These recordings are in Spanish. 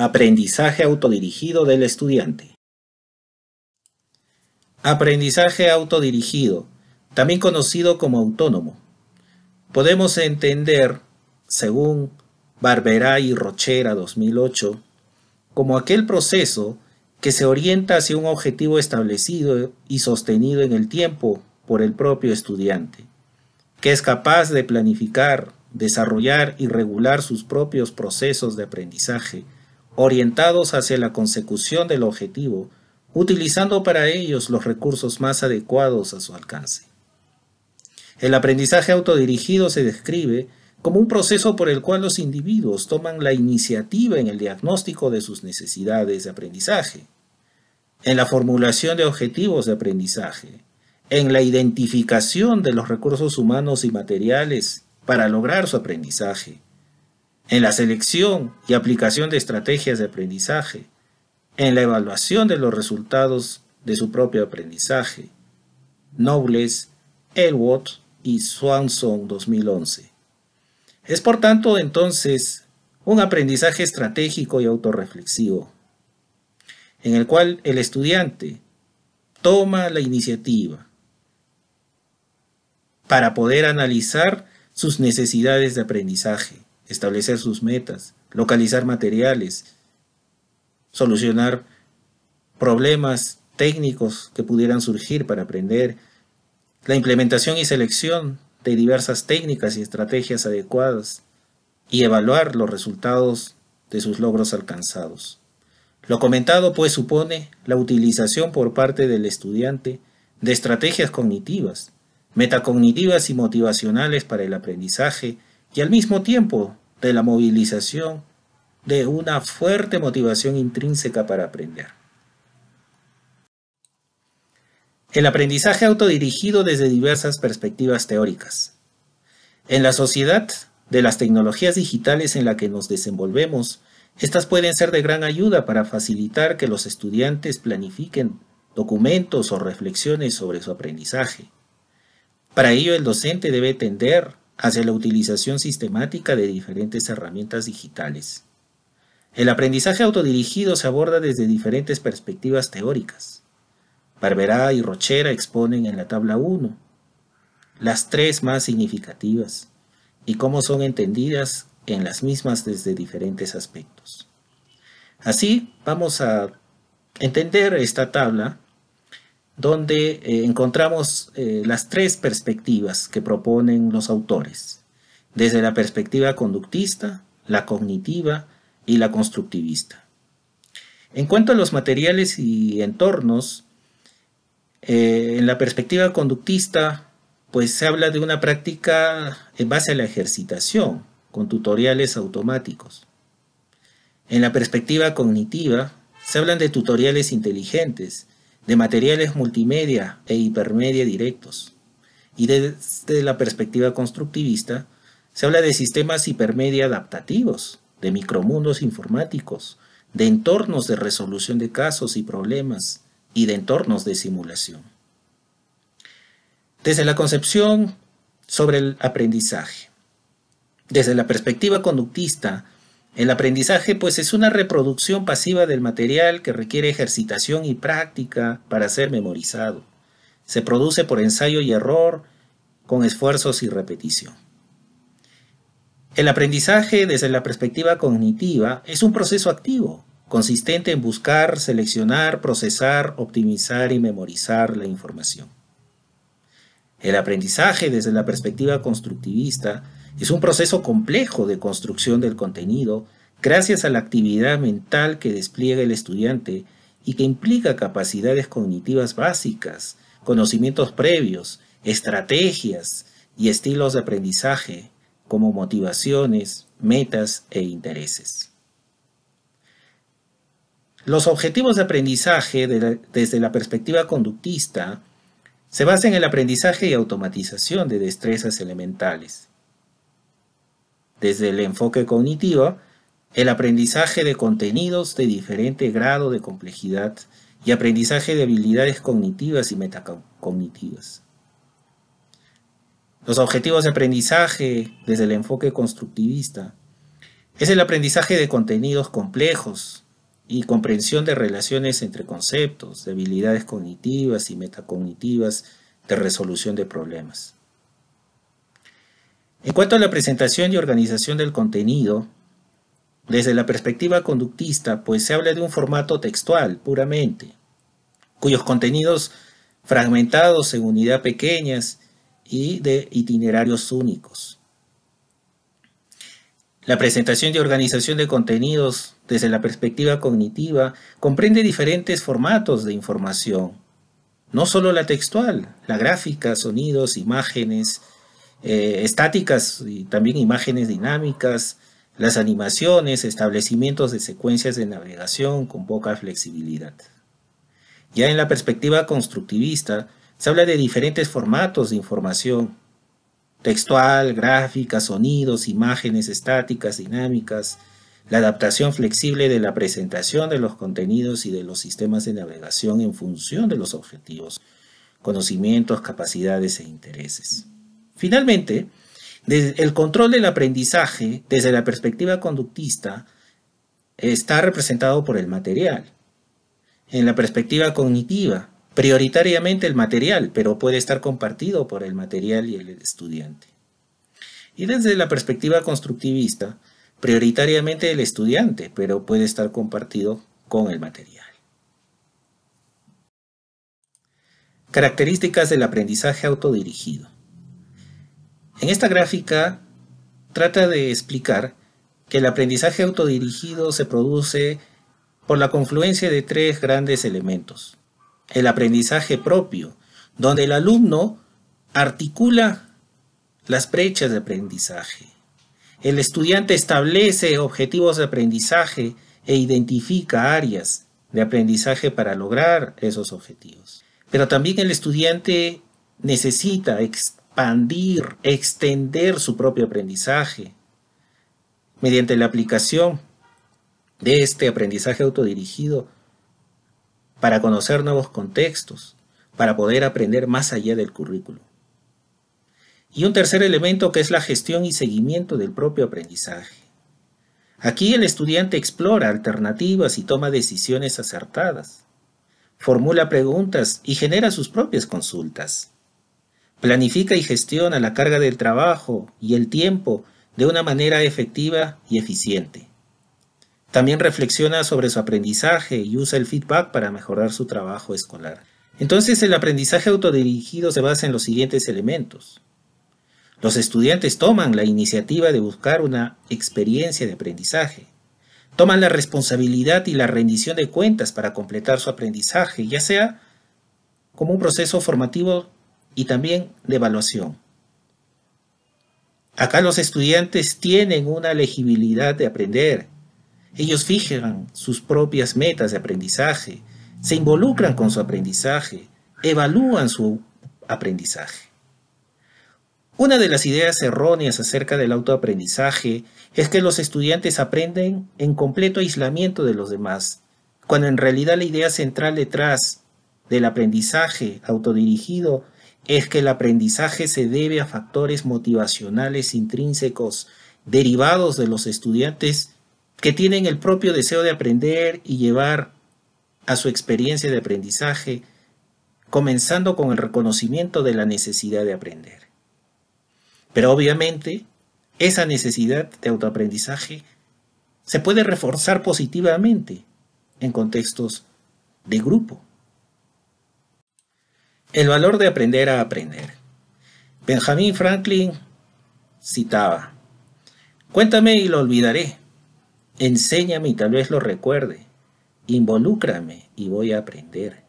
Aprendizaje autodirigido del estudiante. Aprendizaje autodirigido, también conocido como autónomo. Podemos entender, según Barberá y Rochera 2008, como aquel proceso que se orienta hacia un objetivo establecido y sostenido en el tiempo por el propio estudiante, que es capaz de planificar, desarrollar y regular sus propios procesos de aprendizaje orientados hacia la consecución del objetivo, utilizando para ellos los recursos más adecuados a su alcance. El aprendizaje autodirigido se describe como un proceso por el cual los individuos toman la iniciativa en el diagnóstico de sus necesidades de aprendizaje, en la formulación de objetivos de aprendizaje, en la identificación de los recursos humanos y materiales para lograr su aprendizaje, en la selección y aplicación de estrategias de aprendizaje, en la evaluación de los resultados de su propio aprendizaje. Nobles, Elwood y Swanson 2011. Es por tanto entonces un aprendizaje estratégico y autorreflexivo, en el cual el estudiante toma la iniciativa para poder analizar sus necesidades de aprendizaje, establecer sus metas, localizar materiales, solucionar problemas técnicos que pudieran surgir para aprender, la implementación y selección de diversas técnicas y estrategias adecuadas y evaluar los resultados de sus logros alcanzados. Lo comentado pues supone la utilización por parte del estudiante de estrategias cognitivas, metacognitivas y motivacionales para el aprendizaje y al mismo tiempo de la movilización de una fuerte motivación intrínseca para aprender. El aprendizaje autodirigido desde diversas perspectivas teóricas. En la sociedad de las tecnologías digitales en la que nos desenvolvemos, estas pueden ser de gran ayuda para facilitar que los estudiantes planifiquen documentos o reflexiones sobre su aprendizaje. Para ello, el docente debe tender hacia la utilización sistemática de diferentes herramientas digitales. El aprendizaje autodirigido se aborda desde diferentes perspectivas teóricas. Barberá y Rochera exponen en la tabla 1 las tres más significativas y cómo son entendidas en las mismas desde diferentes aspectos. Así vamos a entender esta tabla donde eh, encontramos eh, las tres perspectivas que proponen los autores, desde la perspectiva conductista, la cognitiva y la constructivista. En cuanto a los materiales y entornos, eh, en la perspectiva conductista, pues se habla de una práctica en base a la ejercitación, con tutoriales automáticos. En la perspectiva cognitiva, se hablan de tutoriales inteligentes, de materiales multimedia e hipermedia directos. Y desde la perspectiva constructivista, se habla de sistemas hipermedia adaptativos, de micromundos informáticos, de entornos de resolución de casos y problemas y de entornos de simulación. Desde la concepción sobre el aprendizaje. Desde la perspectiva conductista, el aprendizaje pues es una reproducción pasiva del material que requiere ejercitación y práctica para ser memorizado. Se produce por ensayo y error, con esfuerzos y repetición. El aprendizaje desde la perspectiva cognitiva es un proceso activo, consistente en buscar, seleccionar, procesar, optimizar y memorizar la información. El aprendizaje desde la perspectiva constructivista es un proceso complejo de construcción del contenido gracias a la actividad mental que despliega el estudiante y que implica capacidades cognitivas básicas, conocimientos previos, estrategias y estilos de aprendizaje como motivaciones, metas e intereses. Los objetivos de aprendizaje desde la perspectiva conductista se basan en el aprendizaje y automatización de destrezas elementales desde el enfoque cognitivo, el aprendizaje de contenidos de diferente grado de complejidad y aprendizaje de habilidades cognitivas y metacognitivas. Los objetivos de aprendizaje desde el enfoque constructivista es el aprendizaje de contenidos complejos y comprensión de relaciones entre conceptos, de habilidades cognitivas y metacognitivas de resolución de problemas. En cuanto a la presentación y organización del contenido, desde la perspectiva conductista, pues se habla de un formato textual puramente, cuyos contenidos fragmentados en unidad pequeñas y de itinerarios únicos. La presentación y organización de contenidos desde la perspectiva cognitiva comprende diferentes formatos de información, no solo la textual, la gráfica, sonidos, imágenes, eh, estáticas y también imágenes dinámicas, las animaciones, establecimientos de secuencias de navegación con poca flexibilidad. Ya en la perspectiva constructivista, se habla de diferentes formatos de información, textual, gráfica, sonidos, imágenes estáticas, dinámicas, la adaptación flexible de la presentación de los contenidos y de los sistemas de navegación en función de los objetivos, conocimientos, capacidades e intereses. Finalmente, el control del aprendizaje desde la perspectiva conductista está representado por el material. En la perspectiva cognitiva, prioritariamente el material, pero puede estar compartido por el material y el estudiante. Y desde la perspectiva constructivista, prioritariamente el estudiante, pero puede estar compartido con el material. Características del aprendizaje autodirigido. En esta gráfica trata de explicar que el aprendizaje autodirigido se produce por la confluencia de tres grandes elementos. El aprendizaje propio, donde el alumno articula las brechas de aprendizaje. El estudiante establece objetivos de aprendizaje e identifica áreas de aprendizaje para lograr esos objetivos. Pero también el estudiante necesita expandir, extender su propio aprendizaje mediante la aplicación de este aprendizaje autodirigido para conocer nuevos contextos, para poder aprender más allá del currículo. Y un tercer elemento que es la gestión y seguimiento del propio aprendizaje. Aquí el estudiante explora alternativas y toma decisiones acertadas, formula preguntas y genera sus propias consultas. Planifica y gestiona la carga del trabajo y el tiempo de una manera efectiva y eficiente. También reflexiona sobre su aprendizaje y usa el feedback para mejorar su trabajo escolar. Entonces el aprendizaje autodirigido se basa en los siguientes elementos. Los estudiantes toman la iniciativa de buscar una experiencia de aprendizaje. Toman la responsabilidad y la rendición de cuentas para completar su aprendizaje, ya sea como un proceso formativo y también de evaluación. Acá los estudiantes tienen una legibilidad de aprender. Ellos fijan sus propias metas de aprendizaje, se involucran con su aprendizaje, evalúan su aprendizaje. Una de las ideas erróneas acerca del autoaprendizaje es que los estudiantes aprenden en completo aislamiento de los demás, cuando en realidad la idea central detrás del aprendizaje autodirigido es que el aprendizaje se debe a factores motivacionales intrínsecos derivados de los estudiantes que tienen el propio deseo de aprender y llevar a su experiencia de aprendizaje, comenzando con el reconocimiento de la necesidad de aprender. Pero obviamente, esa necesidad de autoaprendizaje se puede reforzar positivamente en contextos de grupo. El valor de aprender a aprender. Benjamin Franklin citaba, Cuéntame y lo olvidaré. Enséñame y tal vez lo recuerde. Involúcrame y voy a aprender.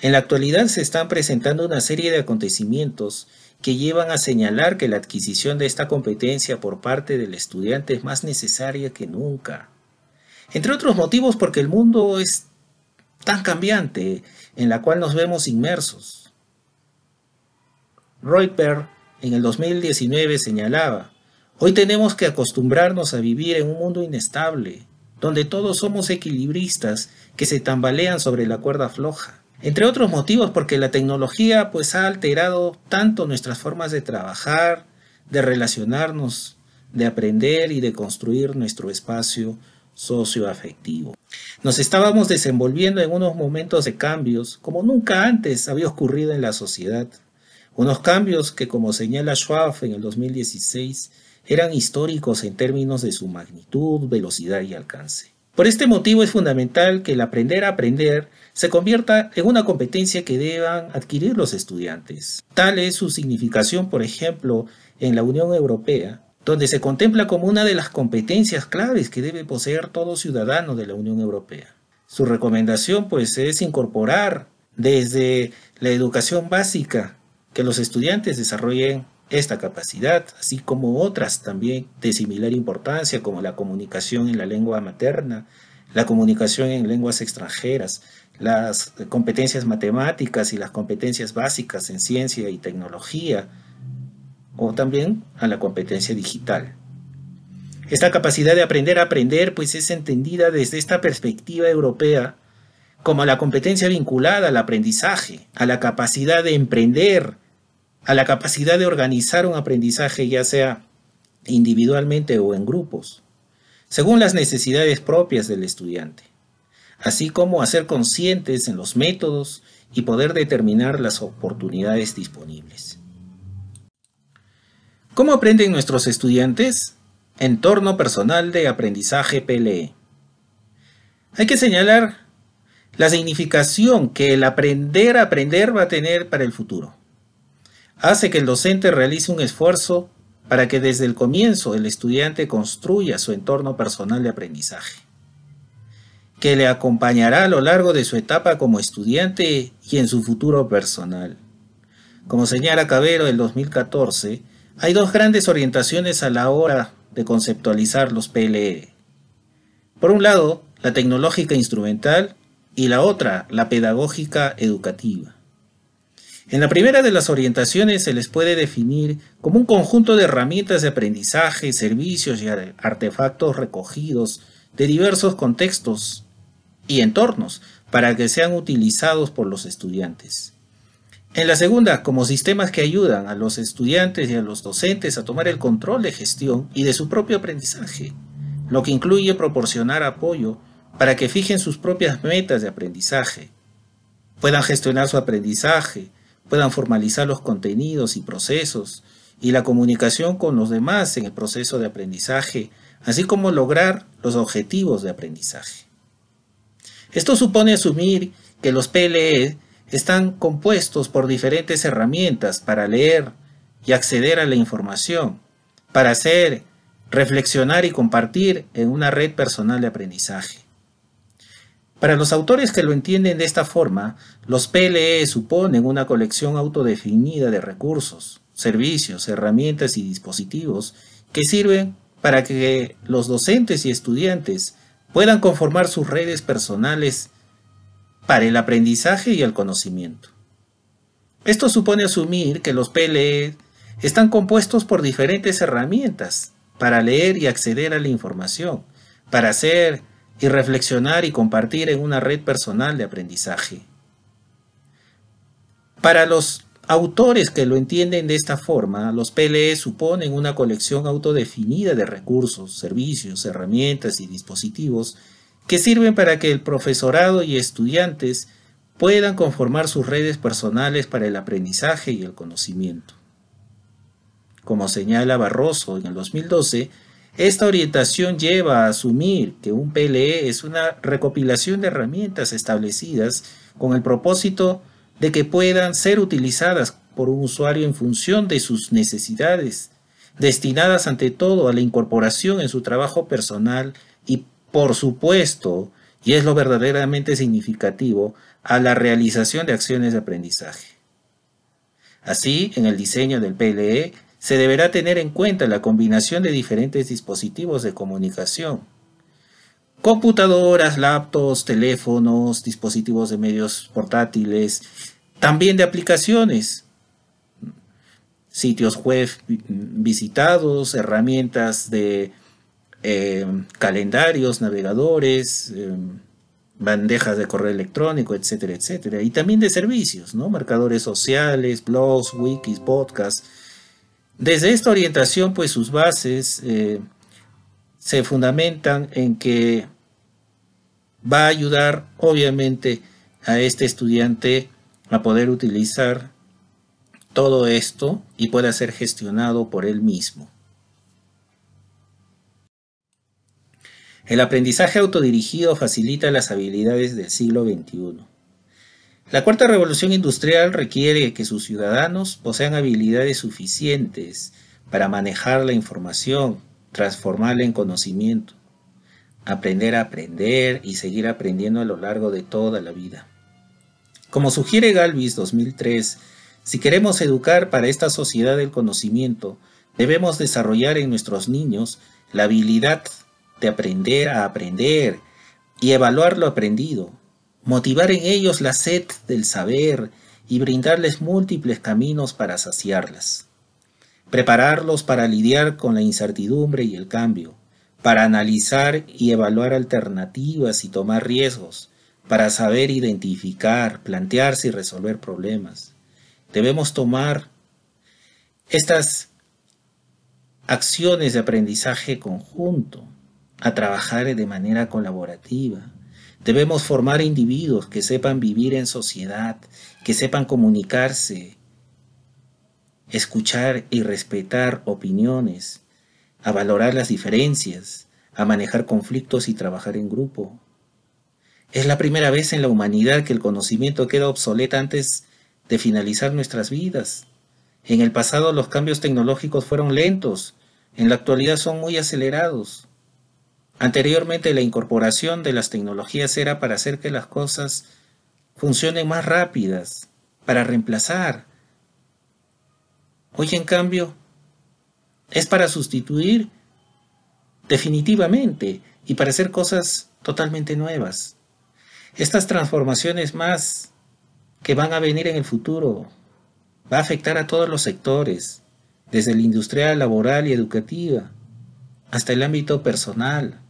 En la actualidad se están presentando una serie de acontecimientos que llevan a señalar que la adquisición de esta competencia por parte del estudiante es más necesaria que nunca. Entre otros motivos porque el mundo es tan cambiante en la cual nos vemos inmersos. Reutberg en el 2019 señalaba, hoy tenemos que acostumbrarnos a vivir en un mundo inestable, donde todos somos equilibristas que se tambalean sobre la cuerda floja. Entre otros motivos porque la tecnología pues ha alterado tanto nuestras formas de trabajar, de relacionarnos, de aprender y de construir nuestro espacio socioafectivo. Nos estábamos desenvolviendo en unos momentos de cambios como nunca antes había ocurrido en la sociedad. Unos cambios que, como señala Schwab en el 2016, eran históricos en términos de su magnitud, velocidad y alcance. Por este motivo es fundamental que el aprender a aprender se convierta en una competencia que deban adquirir los estudiantes. Tal es su significación, por ejemplo, en la Unión Europea, donde se contempla como una de las competencias claves que debe poseer todo ciudadano de la Unión Europea. Su recomendación pues es incorporar desde la educación básica que los estudiantes desarrollen esta capacidad, así como otras también de similar importancia como la comunicación en la lengua materna, la comunicación en lenguas extranjeras, las competencias matemáticas y las competencias básicas en ciencia y tecnología, o también a la competencia digital. Esta capacidad de aprender a aprender pues es entendida desde esta perspectiva europea como la competencia vinculada al aprendizaje, a la capacidad de emprender, a la capacidad de organizar un aprendizaje ya sea individualmente o en grupos, según las necesidades propias del estudiante, así como a ser conscientes en los métodos y poder determinar las oportunidades disponibles. ¿Cómo aprenden nuestros estudiantes? Entorno personal de aprendizaje PLE. Hay que señalar la significación que el aprender a aprender va a tener para el futuro. Hace que el docente realice un esfuerzo para que desde el comienzo el estudiante construya su entorno personal de aprendizaje, que le acompañará a lo largo de su etapa como estudiante y en su futuro personal. Como señala Cabero el 2014, hay dos grandes orientaciones a la hora de conceptualizar los PLE. Por un lado, la tecnológica instrumental y la otra, la pedagógica educativa. En la primera de las orientaciones se les puede definir como un conjunto de herramientas de aprendizaje, servicios y artefactos recogidos de diversos contextos y entornos para que sean utilizados por los estudiantes. En la segunda, como sistemas que ayudan a los estudiantes y a los docentes a tomar el control de gestión y de su propio aprendizaje, lo que incluye proporcionar apoyo para que fijen sus propias metas de aprendizaje, puedan gestionar su aprendizaje, puedan formalizar los contenidos y procesos y la comunicación con los demás en el proceso de aprendizaje, así como lograr los objetivos de aprendizaje. Esto supone asumir que los PLE están compuestos por diferentes herramientas para leer y acceder a la información, para hacer, reflexionar y compartir en una red personal de aprendizaje. Para los autores que lo entienden de esta forma, los PLE suponen una colección autodefinida de recursos, servicios, herramientas y dispositivos que sirven para que los docentes y estudiantes puedan conformar sus redes personales para el aprendizaje y el conocimiento. Esto supone asumir que los PLE están compuestos por diferentes herramientas para leer y acceder a la información, para hacer y reflexionar y compartir en una red personal de aprendizaje. Para los autores que lo entienden de esta forma, los PLE suponen una colección autodefinida de recursos, servicios, herramientas y dispositivos que sirven para que el profesorado y estudiantes puedan conformar sus redes personales para el aprendizaje y el conocimiento. Como señala Barroso en el 2012, esta orientación lleva a asumir que un PLE es una recopilación de herramientas establecidas con el propósito de que puedan ser utilizadas por un usuario en función de sus necesidades, destinadas ante todo a la incorporación en su trabajo personal y por supuesto, y es lo verdaderamente significativo, a la realización de acciones de aprendizaje. Así, en el diseño del PLE, se deberá tener en cuenta la combinación de diferentes dispositivos de comunicación. Computadoras, laptops, teléfonos, dispositivos de medios portátiles, también de aplicaciones, sitios web visitados, herramientas de Em, calendarios, navegadores, em, bandejas de correo electrónico, etcétera, etcétera. Y también de servicios, ¿no? Marcadores sociales, blogs, wikis, podcasts. Desde esta orientación, pues sus bases eh, se fundamentan en que va a ayudar, obviamente, a este estudiante a poder utilizar todo esto y pueda ser gestionado por él mismo. El aprendizaje autodirigido facilita las habilidades del siglo XXI. La cuarta revolución industrial requiere que sus ciudadanos posean habilidades suficientes para manejar la información, transformarla en conocimiento, aprender a aprender y seguir aprendiendo a lo largo de toda la vida. Como sugiere Galvis 2003, si queremos educar para esta sociedad del conocimiento, debemos desarrollar en nuestros niños la habilidad de aprender a aprender y evaluar lo aprendido, motivar en ellos la sed del saber y brindarles múltiples caminos para saciarlas, prepararlos para lidiar con la incertidumbre y el cambio, para analizar y evaluar alternativas y tomar riesgos, para saber identificar, plantearse y resolver problemas. Debemos tomar estas acciones de aprendizaje conjunto a trabajar de manera colaborativa. Debemos formar individuos que sepan vivir en sociedad, que sepan comunicarse, escuchar y respetar opiniones, a valorar las diferencias, a manejar conflictos y trabajar en grupo. Es la primera vez en la humanidad que el conocimiento queda obsoleto antes de finalizar nuestras vidas. En el pasado los cambios tecnológicos fueron lentos, en la actualidad son muy acelerados. Anteriormente la incorporación de las tecnologías era para hacer que las cosas funcionen más rápidas, para reemplazar. Hoy en cambio es para sustituir definitivamente y para hacer cosas totalmente nuevas. Estas transformaciones más que van a venir en el futuro va a afectar a todos los sectores, desde la industrial, laboral y educativa, hasta el ámbito personal,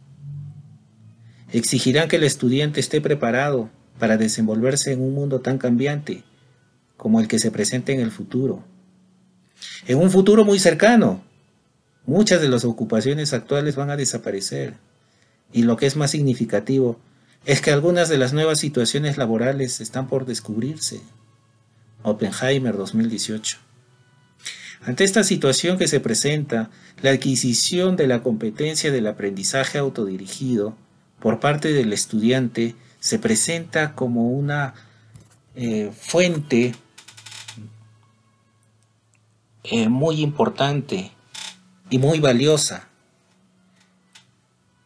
Exigirán que el estudiante esté preparado para desenvolverse en un mundo tan cambiante como el que se presenta en el futuro. En un futuro muy cercano, muchas de las ocupaciones actuales van a desaparecer. Y lo que es más significativo es que algunas de las nuevas situaciones laborales están por descubrirse. Oppenheimer 2018. Ante esta situación que se presenta, la adquisición de la competencia del aprendizaje autodirigido por parte del estudiante se presenta como una eh, fuente eh, muy importante y muy valiosa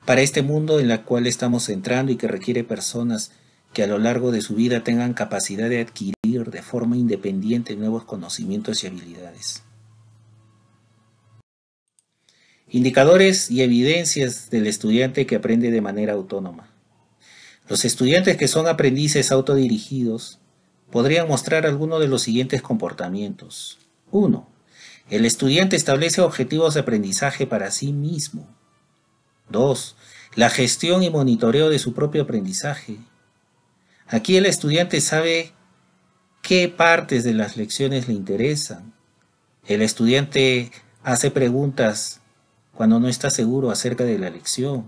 para este mundo en el cual estamos entrando y que requiere personas que a lo largo de su vida tengan capacidad de adquirir de forma independiente nuevos conocimientos y habilidades. Indicadores y evidencias del estudiante que aprende de manera autónoma. Los estudiantes que son aprendices autodirigidos podrían mostrar algunos de los siguientes comportamientos. 1. El estudiante establece objetivos de aprendizaje para sí mismo. 2. La gestión y monitoreo de su propio aprendizaje. Aquí el estudiante sabe qué partes de las lecciones le interesan. El estudiante hace preguntas cuando no está seguro acerca de la lección,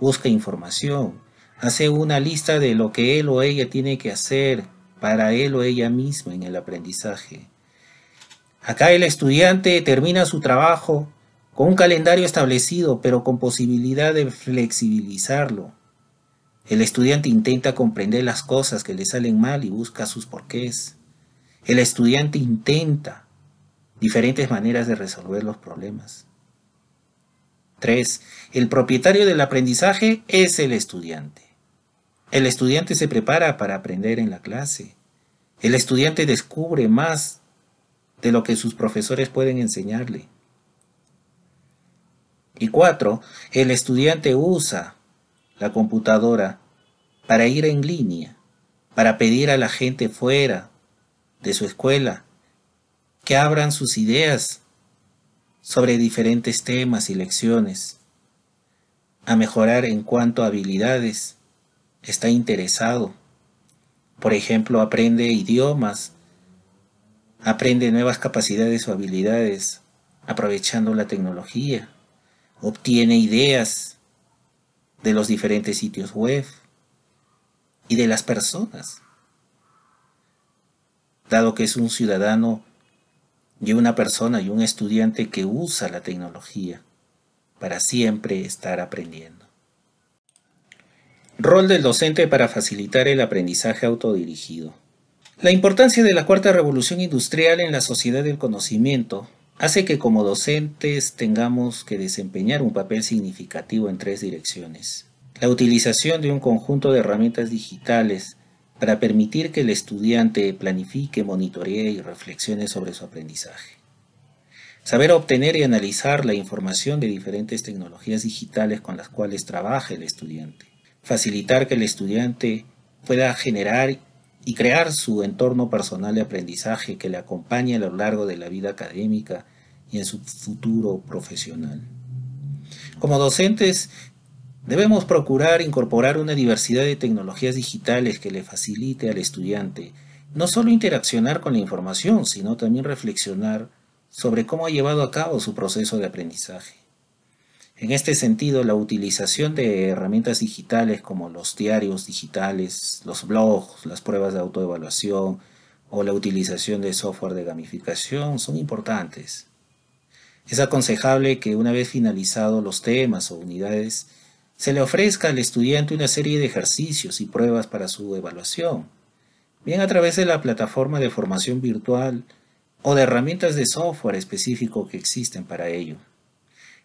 busca información, hace una lista de lo que él o ella tiene que hacer para él o ella mismo en el aprendizaje. Acá el estudiante termina su trabajo con un calendario establecido, pero con posibilidad de flexibilizarlo. El estudiante intenta comprender las cosas que le salen mal y busca sus porqués. El estudiante intenta diferentes maneras de resolver los problemas. 3. El propietario del aprendizaje es el estudiante. El estudiante se prepara para aprender en la clase. El estudiante descubre más de lo que sus profesores pueden enseñarle. Y 4. El estudiante usa la computadora para ir en línea, para pedir a la gente fuera de su escuela que abran sus ideas sobre diferentes temas y lecciones, a mejorar en cuanto a habilidades, está interesado. Por ejemplo, aprende idiomas, aprende nuevas capacidades o habilidades aprovechando la tecnología, obtiene ideas de los diferentes sitios web y de las personas. Dado que es un ciudadano y una persona y un estudiante que usa la tecnología para siempre estar aprendiendo. Rol del docente para facilitar el aprendizaje autodirigido. La importancia de la cuarta revolución industrial en la sociedad del conocimiento hace que como docentes tengamos que desempeñar un papel significativo en tres direcciones. La utilización de un conjunto de herramientas digitales para permitir que el estudiante planifique, monitoree y reflexione sobre su aprendizaje. Saber obtener y analizar la información de diferentes tecnologías digitales con las cuales trabaja el estudiante. Facilitar que el estudiante pueda generar y crear su entorno personal de aprendizaje que le acompañe a lo largo de la vida académica y en su futuro profesional. Como docentes Debemos procurar incorporar una diversidad de tecnologías digitales que le facilite al estudiante no solo interaccionar con la información, sino también reflexionar sobre cómo ha llevado a cabo su proceso de aprendizaje. En este sentido, la utilización de herramientas digitales como los diarios digitales, los blogs, las pruebas de autoevaluación o la utilización de software de gamificación son importantes. Es aconsejable que una vez finalizados los temas o unidades, se le ofrezca al estudiante una serie de ejercicios y pruebas para su evaluación, bien a través de la plataforma de formación virtual o de herramientas de software específico que existen para ello.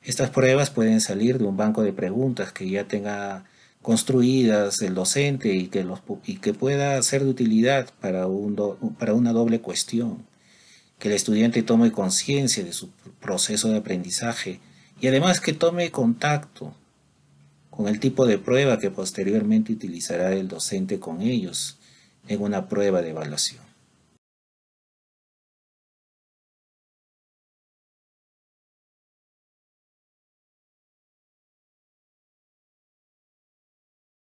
Estas pruebas pueden salir de un banco de preguntas que ya tenga construidas el docente y que, los, que pueda ser de utilidad para, un para una doble cuestión, que el estudiante tome conciencia de su proceso de aprendizaje y además que tome contacto con el tipo de prueba que posteriormente utilizará el docente con ellos en una prueba de evaluación.